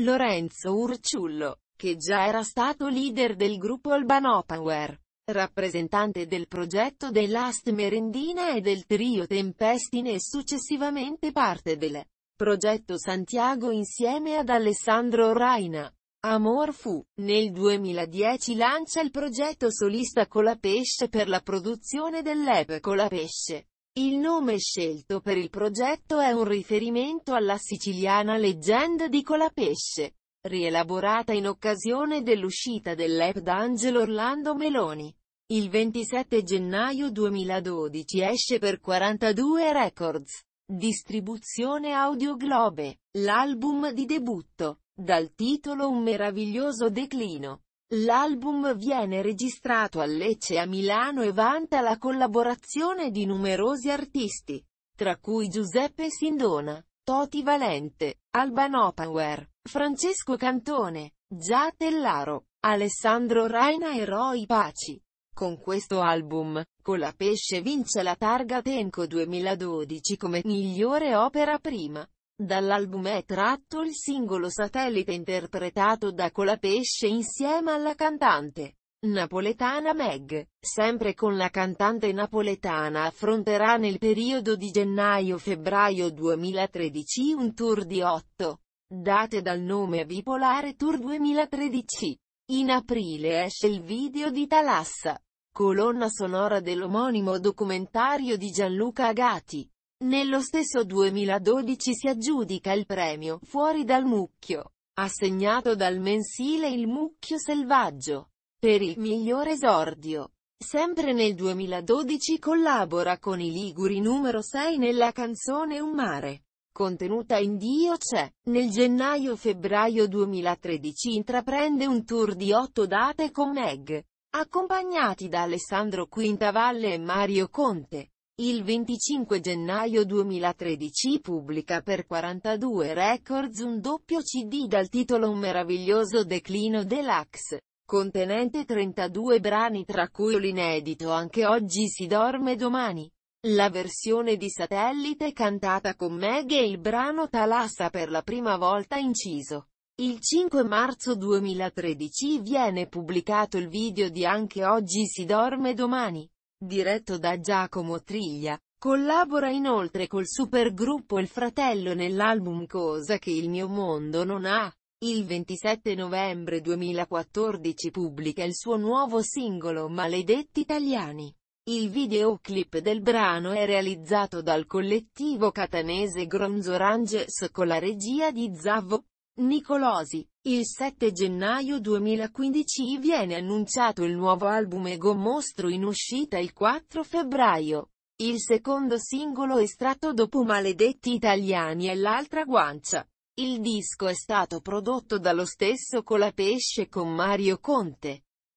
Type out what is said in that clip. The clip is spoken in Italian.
Lorenzo Urciullo, che già era stato leader del gruppo Albano Power, rappresentante del progetto dell'Ast Merendina e del trio Tempestine e successivamente parte del progetto Santiago insieme ad Alessandro Raina. Amor fu, nel 2010 lancia il progetto solista Colapesce per la produzione dell'EP Colapesce. Il nome scelto per il progetto è un riferimento alla siciliana leggenda di Colapesce, rielaborata in occasione dell'uscita dell'app d'Angelo Orlando Meloni. Il 27 gennaio 2012 esce per 42 Records. Distribuzione Audio Globe, l'album di debutto, dal titolo Un meraviglioso declino. L'album viene registrato a Lecce a Milano e vanta la collaborazione di numerosi artisti, tra cui Giuseppe Sindona, Toti Valente, Albano Power, Francesco Cantone, Gia Tellaro, Alessandro Raina e Roy Paci. Con questo album, Colapesce vince la targa Tenco 2012 come migliore opera prima. Dall'album è tratto il singolo Satellite interpretato da Colapesce insieme alla cantante napoletana Meg. Sempre con la cantante napoletana affronterà nel periodo di gennaio-febbraio 2013 un tour di otto date dal nome Bipolare Tour 2013. In aprile esce il video di Talassa, colonna sonora dell'omonimo documentario di Gianluca Agati. Nello stesso 2012 si aggiudica il premio Fuori dal mucchio, assegnato dal mensile Il mucchio selvaggio, per il miglior esordio. Sempre nel 2012 collabora con i Liguri numero 6 nella canzone Un mare. Contenuta in Dio c'è. Nel gennaio-febbraio 2013 intraprende un tour di otto date con Meg, accompagnati da Alessandro Quintavalle e Mario Conte. Il 25 gennaio 2013 pubblica per 42 Records un doppio CD dal titolo Un meraviglioso declino deluxe, contenente 32 brani tra cui l'inedito Anche oggi si dorme domani. La versione di Satellite cantata con Meg e il brano Talassa per la prima volta inciso. Il 5 marzo 2013 viene pubblicato il video di Anche oggi si dorme domani diretto da Giacomo Triglia. Collabora inoltre col supergruppo Il Fratello nell'album Cosa che il mio mondo non ha. Il 27 novembre 2014 pubblica il suo nuovo singolo Maledetti Italiani. Il videoclip del brano è realizzato dal collettivo catanese Gronzo Ranges con la regia di Zavvo. Nicolosi. Il 7 gennaio 2015 viene annunciato il nuovo album Ego Mostro in uscita il 4 febbraio. Il secondo singolo estratto dopo Maledetti Italiani è L'altra guancia. Il disco è stato prodotto dallo stesso Colapesce con Mario Conte.